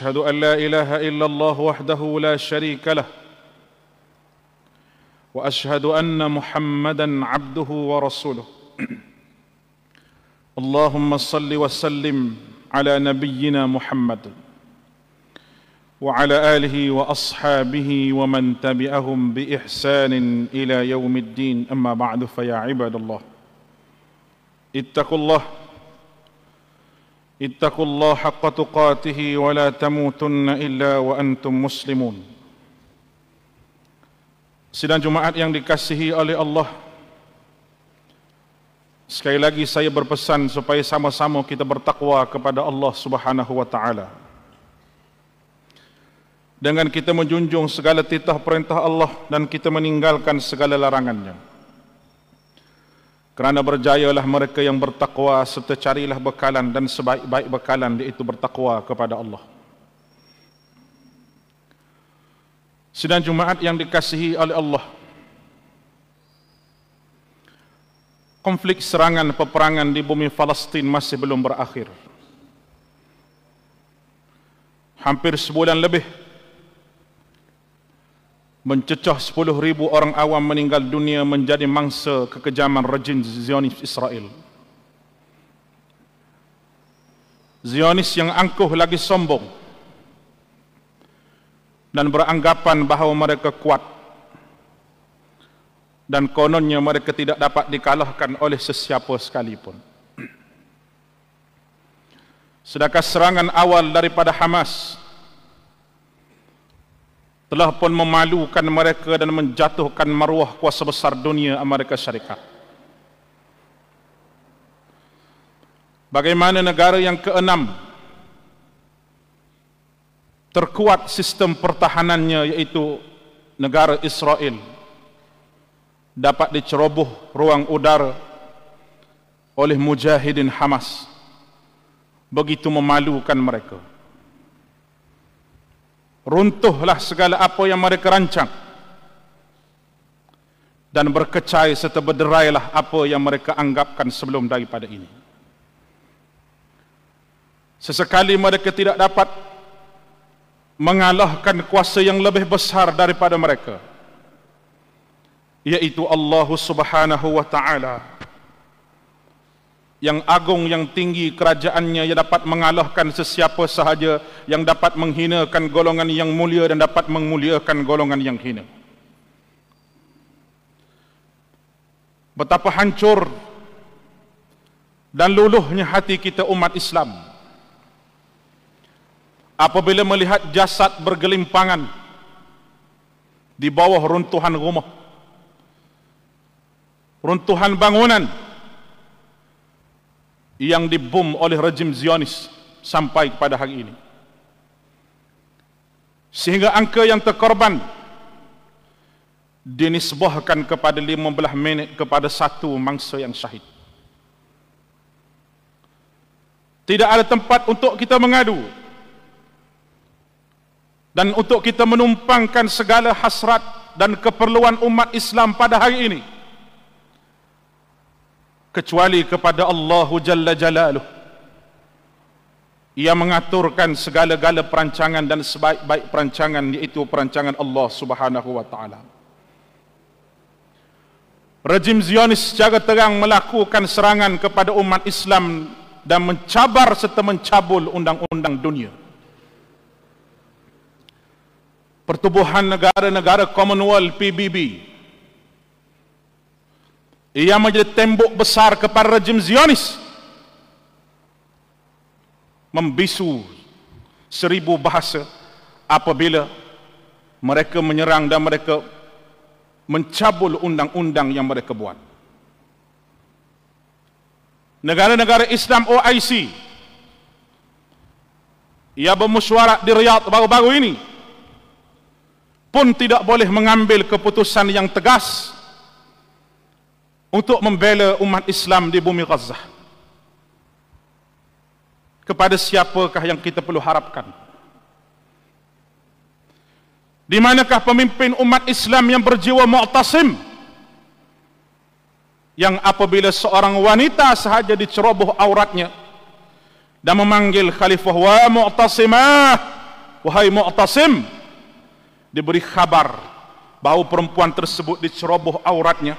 اشهد ان لا اله الا الله وحده لا شريك له واشهد ان محمدا عبده ورسوله اللهم صل وسلم على نبينا محمد وعلى اله واصحابه ومن تبعهم باحسان الى يوم الدين اما بعد فيا عباد الله اتقوا الله اتقوا الله حق تقاته ولا تموتن الا وانتم مسلمون Sidang Jumaat yang dikasihi oleh Allah Sekali lagi saya berpesan supaya sama-sama kita bertakwa kepada Allah Subhanahu wa taala. Dengan kita menjunjung segala titah perintah Allah dan kita meninggalkan segala larangannya. yang kerana berjayalah mereka yang bertakwa serta carilah bekalan dan sebaik-baik bekalan iaitu bertakwa kepada Allah. Sidang Jumaat yang dikasihi oleh Allah. Konflik serangan peperangan di bumi Palestin masih belum berakhir. Hampir sebulan lebih mencecah 10,000 orang awam meninggal dunia menjadi mangsa kekejaman rejim Zionis Israel. Zionis yang angkuh lagi sombong dan beranggapan bahawa mereka kuat dan kononnya mereka tidak dapat dikalahkan oleh sesiapa sekalipun. Sedangkan serangan awal daripada Hamas telah pun memalukan mereka dan menjatuhkan maruah kuasa besar dunia Amerika Syarikat. Bagaimana negara yang keenam terkuat sistem pertahanannya iaitu negara Israel dapat diceroboh ruang udara oleh mujahidin Hamas begitu memalukan mereka runtuhlah segala apa yang mereka rancang dan berkecai serta berderailah apa yang mereka anggapkan sebelum daripada ini sesekali mereka tidak dapat mengalahkan kuasa yang lebih besar daripada mereka yaitu Allah Subhanahu wa taala yang agung yang tinggi kerajaannya yang dapat mengalahkan sesiapa sahaja yang dapat menghinakan golongan yang mulia dan dapat memuliakan golongan yang hina betapa hancur dan luluhnya hati kita umat Islam apabila melihat jasad bergelimpangan di bawah runtuhan rumah runtuhan bangunan yang dibom oleh rejim Zionis sampai kepada hari ini. Sehingga angka yang terkorban dinisbahkan kepada 15 minit kepada satu mangsa yang syahid. Tidak ada tempat untuk kita mengadu dan untuk kita menumpangkan segala hasrat dan keperluan umat Islam pada hari ini kecuali kepada Allahu Jalla Jalaluh ia mengaturkan segala-gala perancangan dan sebaik-baik perancangan iaitu perancangan Allah Subhanahu wa taala. Rejim Zionis secara terang melakukan serangan kepada umat Islam dan mencabar serta mencabul undang-undang dunia. Pertubuhan negara-negara Commonwealth PBB ia menjadi tembok besar kepada rejim Zionis. Membisu seribu bahasa apabila mereka menyerang dan mereka mencabul undang-undang yang mereka buat. Negara-negara Islam OIC ia bermusyawarah di Riyadh baru-baru ini pun tidak boleh mengambil keputusan yang tegas untuk membela umat Islam di bumi Gaza. Kepada siapakah yang kita perlu harapkan? Di manakah pemimpin umat Islam yang berjiwa mu'tasim? Yang apabila seorang wanita sahaja diceroboh auratnya dan memanggil khalifah wa mu'tasimah, wahai mu'tasim, diberi khabar bahawa perempuan tersebut diceroboh auratnya.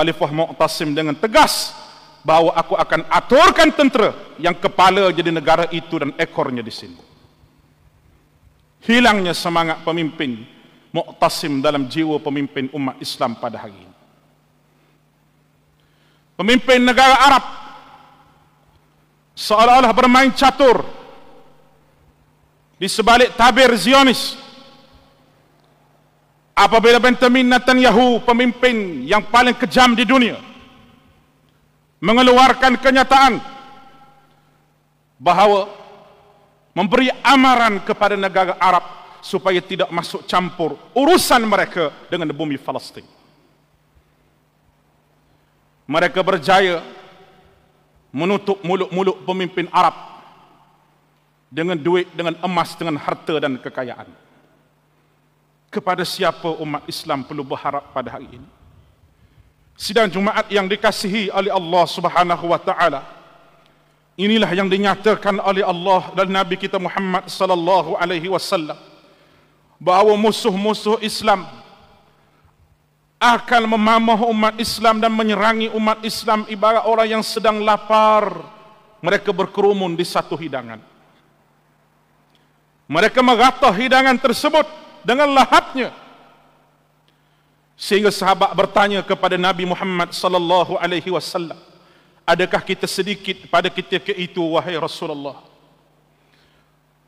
Khalifah Mu'tasim dengan tegas bahawa aku akan aturkan tentera yang kepala jadi negara itu dan ekornya di sini. Hilangnya semangat pemimpin Mu'tasim dalam jiwa pemimpin umat Islam pada hari ini. Pemimpin negara Arab seolah-olah bermain catur di sebalik tabir Zionis apabila Benjamin Netanyahu pemimpin yang paling kejam di dunia mengeluarkan kenyataan bahawa memberi amaran kepada negara Arab supaya tidak masuk campur urusan mereka dengan bumi Palestin. Mereka berjaya menutup mulut-mulut pemimpin Arab dengan duit, dengan emas, dengan harta dan kekayaan kepada siapa umat Islam perlu berharap pada hari ini. Sidang Jumaat yang dikasihi oleh Allah Subhanahu wa taala. Inilah yang dinyatakan oleh Allah dan Nabi kita Muhammad sallallahu alaihi wasallam bahawa musuh-musuh Islam akan memamah umat Islam dan menyerangi umat Islam ibarat orang yang sedang lapar mereka berkerumun di satu hidangan mereka merata hidangan tersebut dengan lahapnya sehingga sahabat bertanya kepada Nabi Muhammad sallallahu alaihi wasallam adakah kita sedikit pada ketika itu wahai Rasulullah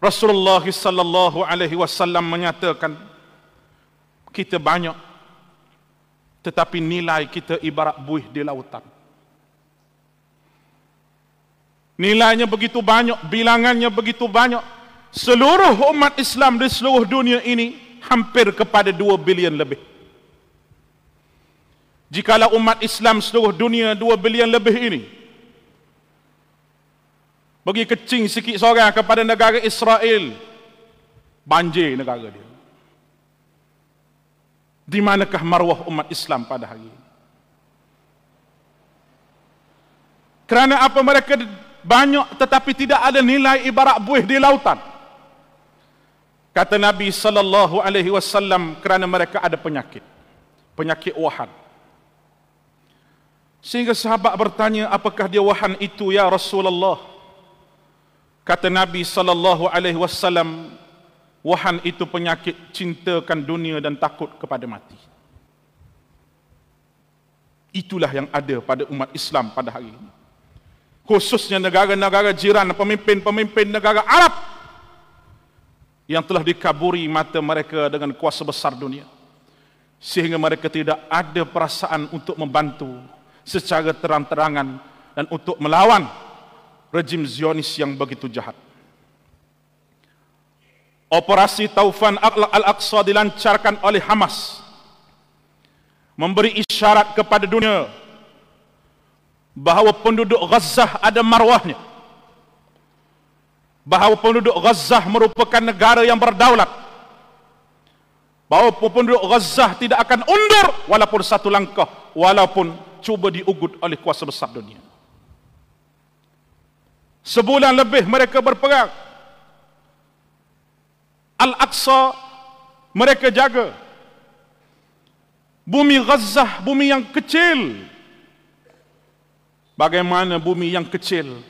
Rasulullah sallallahu alaihi wasallam menyatakan kita banyak tetapi nilai kita ibarat buih di lautan nilainya begitu banyak bilangannya begitu banyak seluruh umat Islam di seluruh dunia ini hampir kepada 2 bilion lebih. Jikalau umat Islam seluruh dunia 2 bilion lebih ini bagi kecing sikit seorang kepada negara Israel banjir negara dia. Di manakah marwah umat Islam pada hari ini? Kerana apa mereka banyak tetapi tidak ada nilai ibarat buih di lautan. Kata Nabi sallallahu alaihi wasallam kerana mereka ada penyakit. Penyakit wahan. Sehingga sahabat bertanya apakah dia wahan itu ya Rasulullah? Kata Nabi sallallahu alaihi wasallam wahan itu penyakit cintakan dunia dan takut kepada mati. Itulah yang ada pada umat Islam pada hari ini. Khususnya negara-negara jiran, pemimpin-pemimpin negara Arab yang telah dikaburi mata mereka dengan kuasa besar dunia sehingga mereka tidak ada perasaan untuk membantu secara terang-terangan dan untuk melawan rejim Zionis yang begitu jahat. Operasi Taufan Al-Aqsa dilancarkan oleh Hamas memberi isyarat kepada dunia bahawa penduduk Gaza ada marwahnya bahawa penduduk Gaza merupakan negara yang berdaulat. Bahawa penduduk Gaza tidak akan undur walaupun satu langkah, walaupun cuba diugut oleh kuasa besar dunia. Sebulan lebih mereka berperang. Al-Aqsa mereka jaga. Bumi Gaza, bumi yang kecil. Bagaimana bumi yang kecil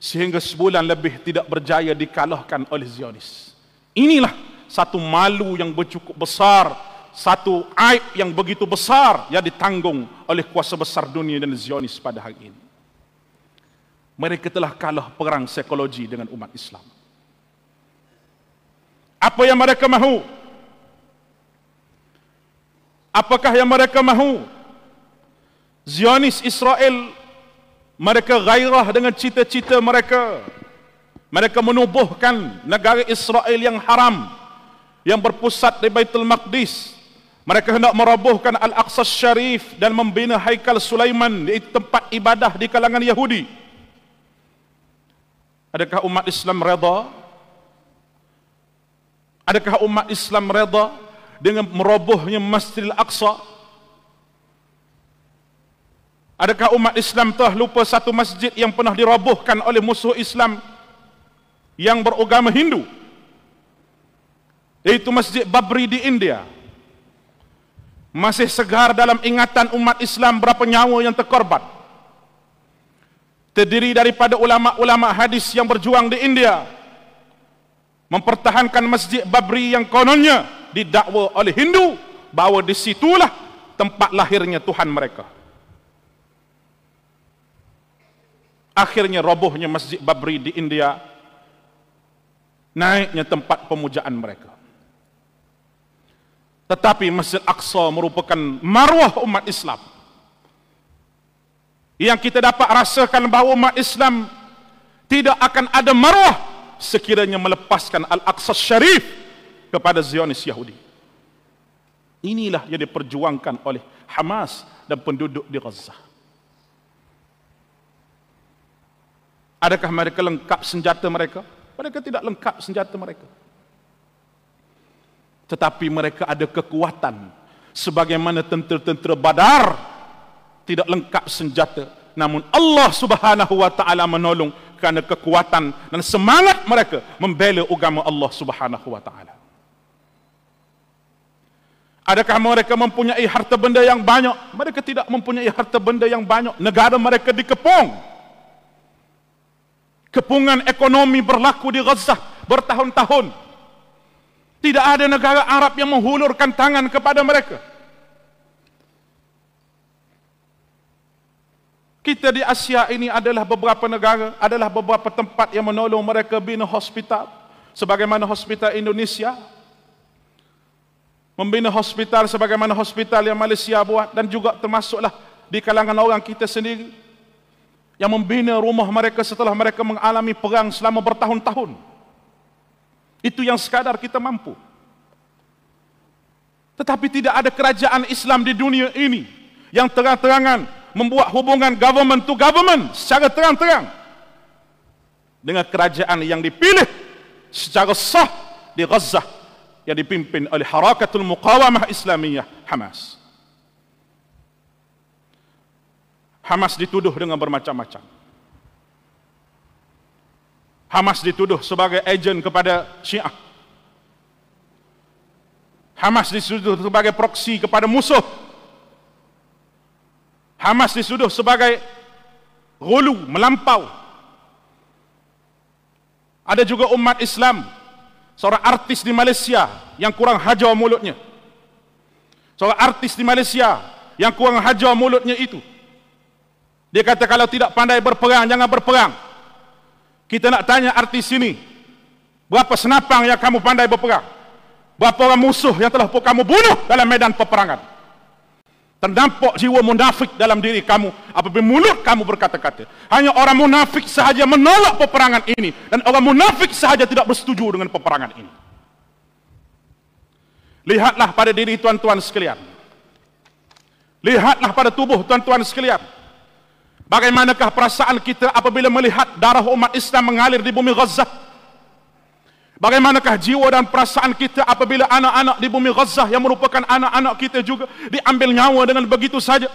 sehingga sebulan lebih tidak berjaya dikalahkan oleh Zionis. Inilah satu malu yang cukup besar, satu aib yang begitu besar yang ditanggung oleh kuasa besar dunia dan Zionis pada hari ini. Mereka telah kalah perang psikologi dengan umat Islam. Apa yang mereka mahu? Apakah yang mereka mahu? Zionis Israel mereka gairah dengan cita-cita mereka mereka menubuhkan negara Israel yang haram yang berpusat di Baitul Maqdis mereka hendak merobohkan Al-Aqsa Syarif dan membina Haikal Sulaiman di tempat ibadah di kalangan Yahudi adakah umat Islam reda? adakah umat Islam reda dengan merobohnya Masjid Al-Aqsa Adakah umat Islam telah lupa satu masjid yang pernah dirobohkan oleh musuh Islam yang beragama Hindu? yaitu Masjid Babri di India. Masih segar dalam ingatan umat Islam berapa nyawa yang terkorban. Terdiri daripada ulama-ulama hadis yang berjuang di India mempertahankan Masjid Babri yang kononnya didakwa oleh Hindu bahawa di situlah tempat lahirnya Tuhan mereka. akhirnya robohnya Masjid Babri di India, naiknya tempat pemujaan mereka. Tetapi Masjid Aqsa merupakan marwah umat Islam. Yang kita dapat rasakan bahawa umat Islam tidak akan ada marwah sekiranya melepaskan Al-Aqsa Syarif kepada Zionis Yahudi. Inilah yang diperjuangkan oleh Hamas dan penduduk di Gaza. Adakah mereka lengkap senjata mereka? Mereka tidak lengkap senjata mereka. Tetapi mereka ada kekuatan. Sebagaimana tentera-tentera badar tidak lengkap senjata. Namun Allah subhanahu wa ta'ala menolong kerana kekuatan dan semangat mereka membela agama Allah subhanahu wa ta'ala. Adakah mereka mempunyai harta benda yang banyak? Mereka tidak mempunyai harta benda yang banyak. Negara mereka dikepung kepungan ekonomi berlaku di Gaza bertahun-tahun. Tidak ada negara Arab yang menghulurkan tangan kepada mereka. Kita di Asia ini adalah beberapa negara, adalah beberapa tempat yang menolong mereka bina hospital. Sebagaimana hospital Indonesia. Membina hospital sebagaimana hospital yang Malaysia buat dan juga termasuklah di kalangan orang kita sendiri yang membina rumah mereka setelah mereka mengalami perang selama bertahun-tahun. Itu yang sekadar kita mampu. Tetapi tidak ada kerajaan Islam di dunia ini yang terang-terangan membuat hubungan government to government secara terang-terang dengan kerajaan yang dipilih secara sah di Gaza yang dipimpin oleh Harakatul Muqawamah Islamiyah Hamas. Hamas dituduh dengan bermacam-macam. Hamas dituduh sebagai ejen kepada Syiah. Hamas dituduh sebagai proksi kepada musuh. Hamas dituduh sebagai gulu, melampau. Ada juga umat Islam, seorang artis di Malaysia yang kurang hajar mulutnya. Seorang artis di Malaysia yang kurang hajar mulutnya itu dia kata kalau tidak pandai berperang, jangan berperang. Kita nak tanya arti sini berapa senapang yang kamu pandai berperang? Berapa orang musuh yang telah pun kamu bunuh dalam medan peperangan? Ternampak jiwa munafik dalam diri kamu apabila mulut kamu berkata-kata. Hanya orang munafik sahaja menolak peperangan ini dan orang munafik sahaja tidak bersetuju dengan peperangan ini. Lihatlah pada diri tuan-tuan sekalian. Lihatlah pada tubuh tuan-tuan sekalian. Bagaimanakah perasaan kita apabila melihat darah umat Islam mengalir di bumi Gaza? Bagaimanakah jiwa dan perasaan kita apabila anak-anak di bumi Gaza yang merupakan anak-anak kita juga diambil nyawa dengan begitu saja?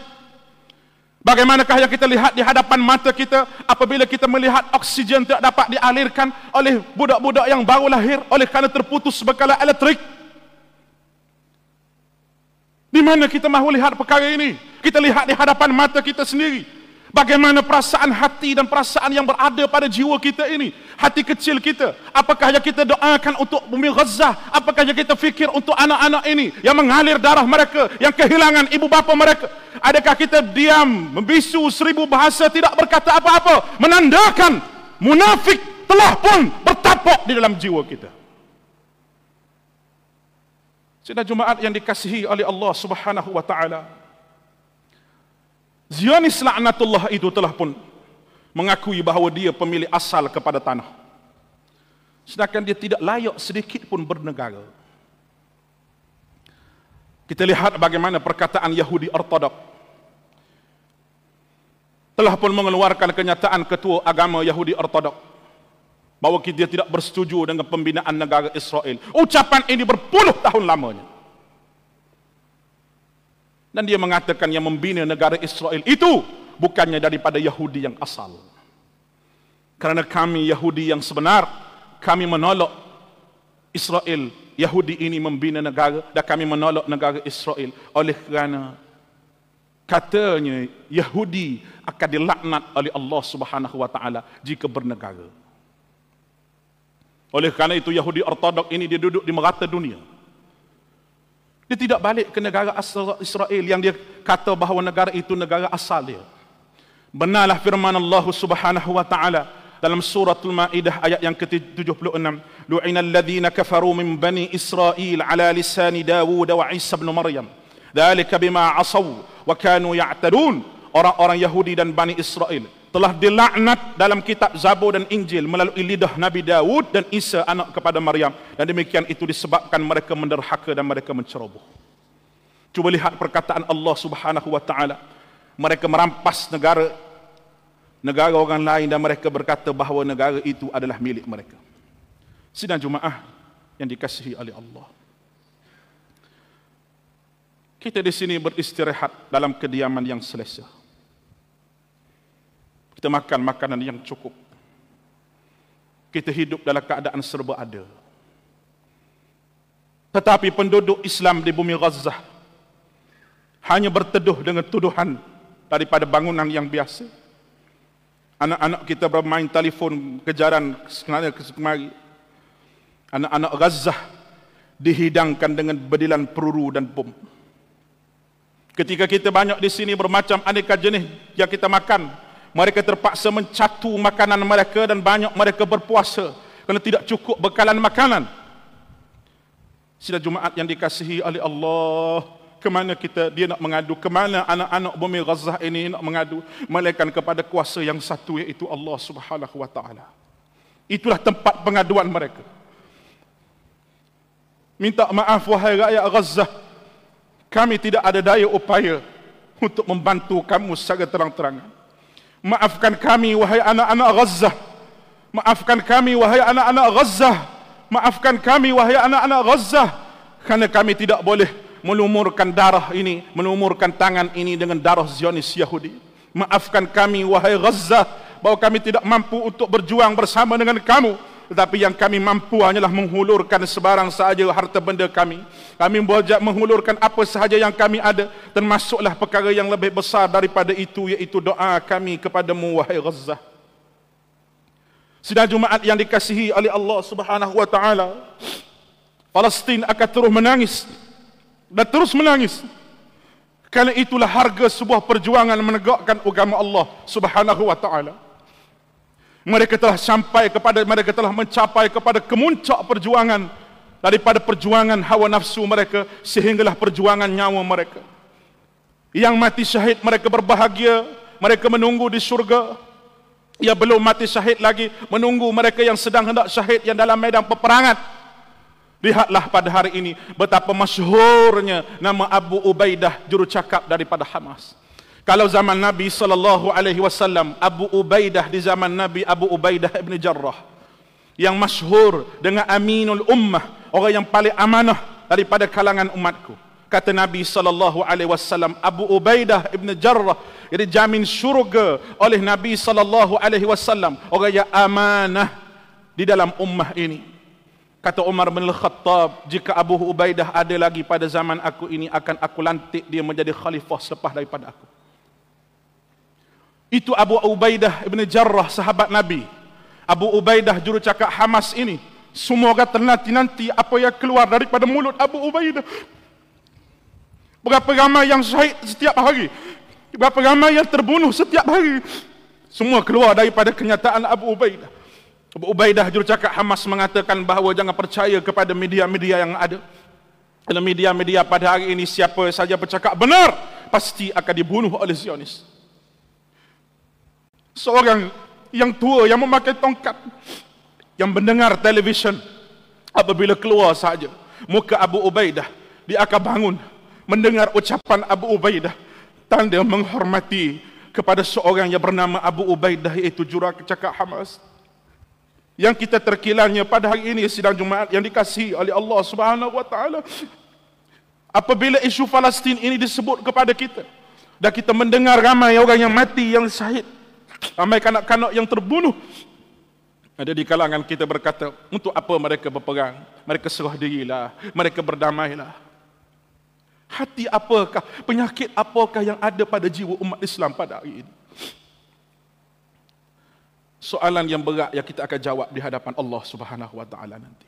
Bagaimanakah yang kita lihat di hadapan mata kita apabila kita melihat oksigen tidak dapat dialirkan oleh budak-budak yang baru lahir oleh kerana terputus bekal elektrik? Di mana kita mahu lihat perkara ini? Kita lihat di hadapan mata kita sendiri. Bagaimana perasaan hati dan perasaan yang berada pada jiwa kita ini? Hati kecil kita. Apakah yang kita doakan untuk bumi Gaza? Apakah yang kita fikir untuk anak-anak ini yang mengalir darah mereka, yang kehilangan ibu bapa mereka? Adakah kita diam, membisu seribu bahasa tidak berkata apa-apa, menandakan munafik telah pun bertapuk di dalam jiwa kita? Sidang jumaat yang dikasihi oleh Allah Subhanahu wa taala. Zionis laknatullah itu telah pun mengakui bahawa dia pemilik asal kepada tanah. Sedangkan dia tidak layak sedikit pun bernegara. Kita lihat bagaimana perkataan Yahudi Ortodok telah pun mengeluarkan kenyataan ketua agama Yahudi Ortodok bahawa dia tidak bersetuju dengan pembinaan negara Israel. Ucapan ini berpuluh tahun lamanya dan dia mengatakan yang membina negara Israel itu bukannya daripada Yahudi yang asal. Kerana kami Yahudi yang sebenar, kami menolak Israel, Yahudi ini membina negara dan kami menolak negara Israel oleh kerana katanya Yahudi akan dilaknat oleh Allah Subhanahu wa jika bernegara. Oleh kerana itu Yahudi ortodok ini dia duduk di merata dunia. Dia tidak balik ke negara asal Israel yang dia kata bahawa negara itu negara asal dia. Benarlah firman Allah Subhanahu wa taala dalam surah Al-Maidah ayat yang ke-76, "Lu'ina al-Ladzina kafaru min bani Israel 'ala lisan Daud wa Isa ibn Maryam. Dhalika bima 'asaw wa kanu ya'tadun." Orang-orang Yahudi dan Bani Israel telah dilaknat dalam kitab Zabur dan Injil melalui lidah Nabi Dawud dan Isa anak kepada Maryam dan demikian itu disebabkan mereka menderhaka dan mereka menceroboh. Cuba lihat perkataan Allah Subhanahu wa taala. Mereka merampas negara negara orang lain dan mereka berkata bahawa negara itu adalah milik mereka. Sidang Jumaah yang dikasihi oleh Allah. Kita di sini beristirahat dalam kediaman yang selesa kita makan makanan yang cukup. Kita hidup dalam keadaan serba ada. Tetapi penduduk Islam di bumi Gaza hanya berteduh dengan tuduhan daripada bangunan yang biasa. Anak-anak kita bermain telefon kejaran sekenanya kemari. Anak-anak Gaza dihidangkan dengan bedilan peruru dan bom. Ketika kita banyak di sini bermacam aneka jenis yang kita makan, mereka terpaksa mencatu makanan mereka dan banyak mereka berpuasa kerana tidak cukup bekalan makanan. Sila Jumaat yang dikasihi oleh Allah kemana kita dia nak mengadu kemana anak-anak bumi Gaza ini nak mengadu melainkan kepada kuasa yang satu iaitu Allah Subhanahu wa taala. Itulah tempat pengaduan mereka. Minta maaf wahai rakyat Gaza. Kami tidak ada daya upaya untuk membantu kamu secara terang-terangan. Maafkan kami wahai anak-anak Gaza. Maafkan kami wahai anak-anak Gaza. Maafkan kami wahai anak-anak Gaza. Karena kami tidak boleh melumurkan darah ini, melumurkan tangan ini dengan darah Zionis Yahudi. Maafkan kami wahai Gaza bahwa kami tidak mampu untuk berjuang bersama dengan kamu tetapi yang kami mampu hanyalah menghulurkan sebarang sahaja harta benda kami kami boleh menghulurkan apa sahaja yang kami ada termasuklah perkara yang lebih besar daripada itu iaitu doa kami kepadamu wahai Ghazzah Sidang Jumaat yang dikasihi oleh Allah Subhanahu wa taala Palestin akan terus menangis dan terus menangis kerana itulah harga sebuah perjuangan menegakkan agama Allah Subhanahu wa taala mereka telah sampai kepada mereka telah mencapai kepada kemuncak perjuangan daripada perjuangan hawa nafsu mereka sehinggalah perjuangan nyawa mereka yang mati syahid mereka berbahagia mereka menunggu di syurga ia ya, belum mati syahid lagi menunggu mereka yang sedang hendak syahid yang dalam medan peperangan lihatlah pada hari ini betapa masyhurnya nama Abu Ubaidah jurucakap daripada Hamas kalau zaman Nabi sallallahu alaihi wasallam Abu Ubaidah di zaman Nabi Abu Ubaidah bin Jarrah yang masyhur dengan Aminul Ummah, orang yang paling amanah daripada kalangan umatku. Kata Nabi sallallahu alaihi wasallam Abu Ubaidah bin Jarrah jadi jamin syurga oleh Nabi sallallahu alaihi wasallam, orang yang amanah di dalam ummah ini. Kata Umar bin Al-Khattab, jika Abu Ubaidah ada lagi pada zaman aku ini, akan aku lantik dia menjadi khalifah selepas daripada aku. Itu Abu Ubaidah ibn Jarrah sahabat Nabi. Abu Ubaidah jurucakap Hamas ini. Semoga ternanti-nanti apa yang keluar daripada mulut Abu Ubaidah. Berapa ramai yang syahid setiap hari. Berapa ramai yang terbunuh setiap hari. Semua keluar daripada kenyataan Abu Ubaidah. Abu Ubaidah jurucakap Hamas mengatakan bahawa jangan percaya kepada media-media yang ada. Dalam media-media pada hari ini siapa saja bercakap benar pasti akan dibunuh oleh Zionis seorang yang tua yang memakai tongkat yang mendengar televisyen apabila keluar saja muka Abu Ubaidah dia akan bangun mendengar ucapan Abu Ubaidah tanda menghormati kepada seorang yang bernama Abu Ubaidah iaitu jurak kecakap Hamas yang kita terkilannya pada hari ini sidang Jumaat yang dikasihi oleh Allah Subhanahu wa taala apabila isu Palestin ini disebut kepada kita dan kita mendengar ramai orang yang mati yang syahid ramai kanak-kanak yang terbunuh. Ada di kalangan kita berkata, untuk apa mereka berperang? Mereka serah dirilah, mereka berdamailah. Hati apakah, penyakit apakah yang ada pada jiwa umat Islam pada hari ini? Soalan yang berat yang kita akan jawab di hadapan Allah Subhanahu Wa Taala nanti.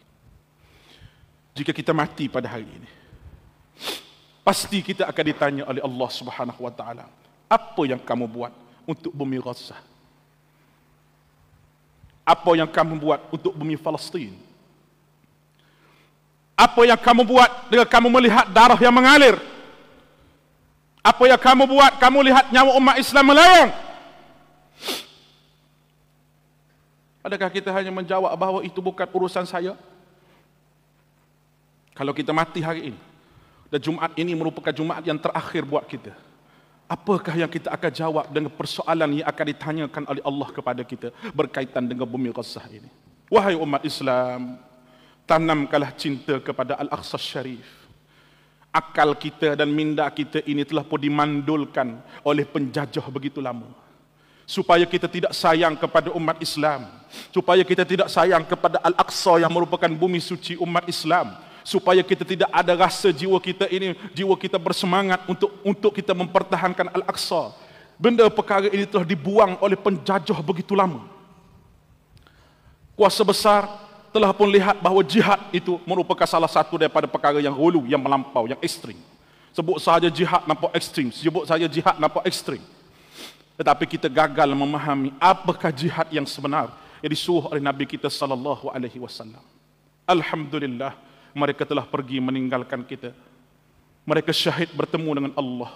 Jika kita mati pada hari ini, pasti kita akan ditanya oleh Allah Subhanahu Wa Taala, apa yang kamu buat? untuk bumi Gaza? Apa yang kamu buat untuk bumi Palestin? Apa yang kamu buat dengan kamu melihat darah yang mengalir? Apa yang kamu buat kamu lihat nyawa umat Islam melayang? Adakah kita hanya menjawab bahawa itu bukan urusan saya? Kalau kita mati hari ini, dan Jumaat ini merupakan Jumaat yang terakhir buat kita. Apakah yang kita akan jawab dengan persoalan yang akan ditanyakan oleh Allah kepada kita berkaitan dengan bumi Gaza ini? Wahai umat Islam, tanamkanlah cinta kepada Al-Aqsa Syarif. Akal kita dan minda kita ini telah pun dimandulkan oleh penjajah begitu lama. Supaya kita tidak sayang kepada umat Islam. Supaya kita tidak sayang kepada Al-Aqsa yang merupakan bumi suci umat Islam supaya kita tidak ada rasa jiwa kita ini jiwa kita bersemangat untuk untuk kita mempertahankan Al-Aqsa. Benda perkara ini telah dibuang oleh penjajah begitu lama. Kuasa besar telah pun lihat bahawa jihad itu merupakan salah satu daripada perkara yang hulu, yang melampau, yang ekstrim. Sebut sahaja jihad nampak ekstrim, sebut sahaja jihad nampak ekstrim. Tetapi kita gagal memahami apakah jihad yang sebenar yang disuruh oleh Nabi kita sallallahu alaihi wasallam. Alhamdulillah mereka telah pergi meninggalkan kita. Mereka syahid bertemu dengan Allah.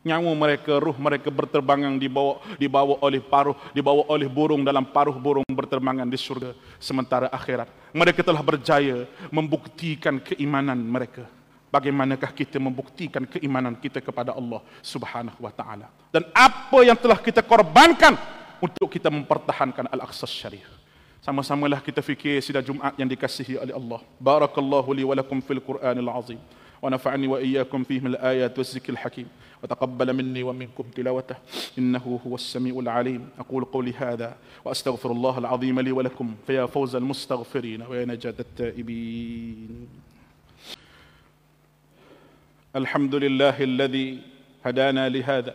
Nyawa mereka, ruh mereka berterbangan dibawa, dibawa oleh paruh, dibawa oleh burung dalam paruh burung berterbangan di surga. Sementara akhirat, mereka telah berjaya membuktikan keimanan mereka. Bagaimanakah kita membuktikan keimanan kita kepada Allah subhanahu wa ta'ala. Dan apa yang telah kita korbankan untuk kita mempertahankan Al-Aqsa Syariah. Sama-samalah kita fikir sidang Jumaat yang dikasihi oleh Allah. Barakallahu li wa lakum fil Qur'anil azim. ونفعني وإياكم فيه من الآيات والذكر الحكيم وتقبل مني ومنكم تلاوته إنه هو السميع العليم أقول قولي هذا وأستغفر الله العظيم لي ولكم فيا فوز المستغفرين ويا نجاة التائبين الحمد لله الذي هدانا لهذا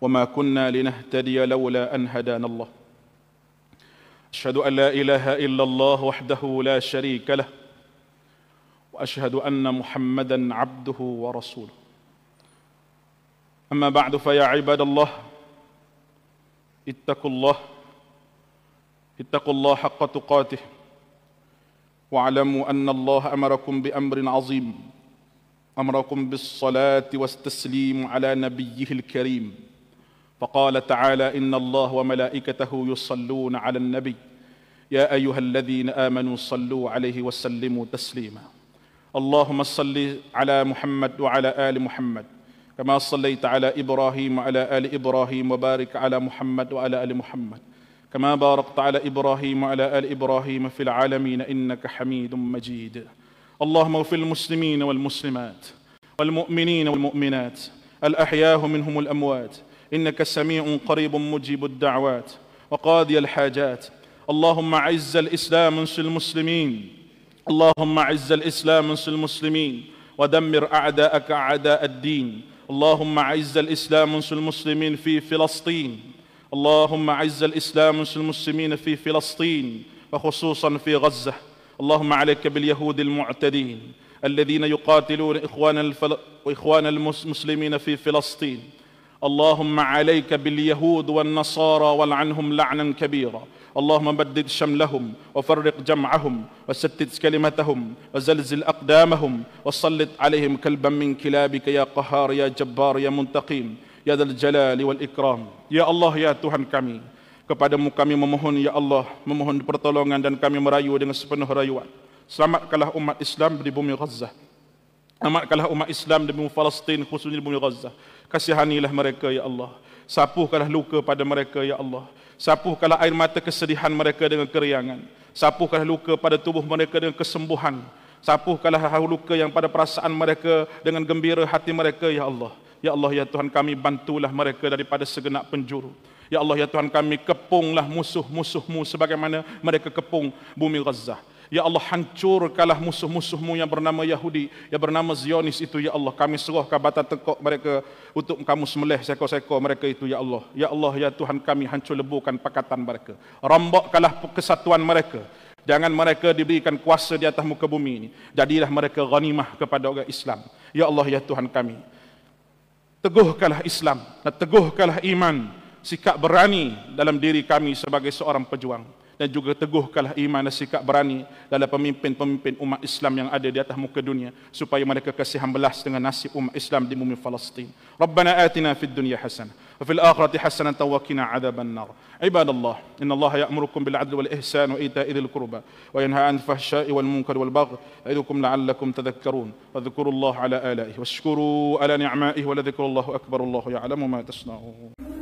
وما كنا لنهتدي لولا أن هدانا الله اشهد ان لا اله الا الله وحده لا شريك له واشهد ان محمدا عبده ورسوله اما بعد فيا عباد الله اتقوا الله اتقوا الله حق تقاته واعلموا ان الله امركم بامر عظيم امركم بالصلاه والتسليم على نبيه الكريم فقال تعالى ان الله وملائكته يصلون على النبي يا ايها الذين امنوا صلوا عليه وسلموا تسليما اللهم صل على محمد وعلى ال محمد كما صليت على ابراهيم وعلى ال ابراهيم وبارك على محمد وعلى ال محمد كما باركت على ابراهيم وعلى ال ابراهيم في العالمين انك حميد مجيد اللهم اغفر المسلمين والمسلمات والمؤمنين والمؤمنات الاحياء منهم الاموات إنك سميع قريب مجيب الدعوات وقاضي الحاجات اللهم عز الإسلام انصر المسلمين اللهم عز الإسلام انصر المسلمين ودمر أعداءك أعداء الدين اللهم عز الإسلام انصر المسلمين في فلسطين اللهم عز الإسلام انصر المسلمين في فلسطين وخصوصا في غزة اللهم عليك باليهود المعتدين الذين يقاتلون إخوان, الفل... إخوان المسلمين في فلسطين اللهم عليك باليهود والنصارى والعنهم لعنا كبيرا اللهم بدد شملهم وفرق جمعهم وسدد كلمتهم وزلزل أقدامهم وسلط عليهم كلبا من كلابك يا قهار يا جبار يا منتقم يا ذا الجلال والإكرام يا الله يا Tuhan kami kepadamu kami memohon ya Allah memohon pertolongan dan kami merayu dengan sepenuh rayuan selamatkanlah umat Islam di bumi Gaza Amatkanlah umat Islam demi Palestin khususnya di bumi Gaza. Kasihanilah mereka ya Allah. Sapuhkanlah luka pada mereka ya Allah. Sapuhkanlah air mata kesedihan mereka dengan keriangan. Sapuhkanlah luka pada tubuh mereka dengan kesembuhan. Sapuhkanlah luka yang pada perasaan mereka dengan gembira hati mereka ya Allah. Ya Allah ya Tuhan kami bantulah mereka daripada segenap penjuru. Ya Allah ya Tuhan kami kepunglah musuh-musuhmu sebagaimana mereka kepung bumi Gaza. Ya Allah hancurkanlah musuh-musuhmu yang bernama Yahudi, yang bernama Zionis itu ya Allah. Kami serahkan batang tekok mereka untuk kamu semelih seko-seko mereka itu ya Allah. Ya Allah ya Tuhan kami hancur leburkan pakatan mereka. Rombakkanlah kesatuan mereka. Jangan mereka diberikan kuasa di atas muka bumi ini. Jadilah mereka ghanimah kepada orang Islam. Ya Allah ya Tuhan kami. Teguhkanlah Islam dan teguhkanlah iman. Sikap berani dalam diri kami sebagai seorang pejuang. dan juga teguhkanlah iman dan sikap berani dalam pemimpin-pemimpin umat Islam yang ada di atas muka dunia supaya mereka kasihan belas dengan nasib umat Islam di bumi Palestin. Rabbana atina fid dunya hasanah wa fil akhirati hasanah wa qina adhaban nar. Ibadallah, inna Allah ya'murukum bil 'adli wal ihsan wa ita'i dhil qurba wa yanha 'anil fahsya'i wal munkar wal bagh ya'idukum la'allakum tadhakkarun. Wadhkuru Allah ala ala'ihi washkuru ala ni'ma'ihi wa la dhikrullahi akbar. Allahu ya'lamu ma tasna'un.